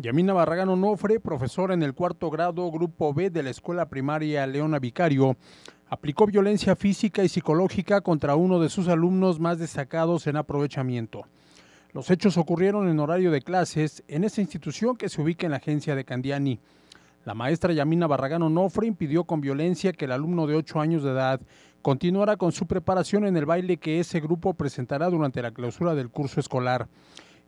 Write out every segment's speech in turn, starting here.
Yamina Barragano Nofre, profesora en el cuarto grado, grupo B de la escuela primaria Leona Vicario, aplicó violencia física y psicológica contra uno de sus alumnos más destacados en aprovechamiento. Los hechos ocurrieron en horario de clases en esa institución que se ubica en la agencia de Candiani. La maestra Yamina Barragano Nofre impidió con violencia que el alumno de 8 años de edad continuara con su preparación en el baile que ese grupo presentará durante la clausura del curso escolar.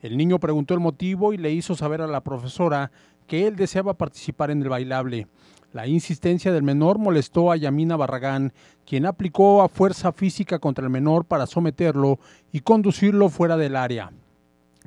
El niño preguntó el motivo y le hizo saber a la profesora que él deseaba participar en el bailable. La insistencia del menor molestó a Yamina Barragán, quien aplicó a fuerza física contra el menor para someterlo y conducirlo fuera del área.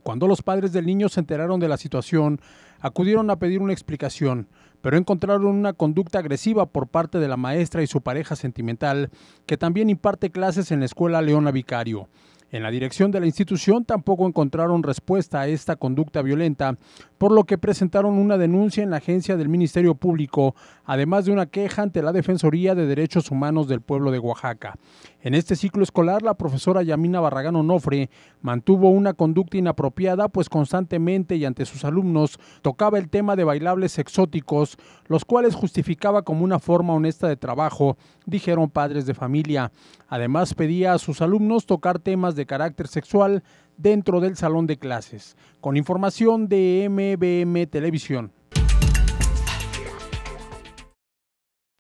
Cuando los padres del niño se enteraron de la situación, acudieron a pedir una explicación, pero encontraron una conducta agresiva por parte de la maestra y su pareja sentimental, que también imparte clases en la escuela Leona Vicario. En la dirección de la institución tampoco encontraron respuesta a esta conducta violenta, por lo que presentaron una denuncia en la agencia del Ministerio Público, además de una queja ante la Defensoría de Derechos Humanos del pueblo de Oaxaca. En este ciclo escolar, la profesora Yamina Barragán Onofre mantuvo una conducta inapropiada, pues constantemente y ante sus alumnos tocaba el tema de bailables exóticos, los cuales justificaba como una forma honesta de trabajo, dijeron padres de familia. Además, pedía a sus alumnos tocar temas de carácter sexual dentro del salón de clases. Con información de MBM Televisión.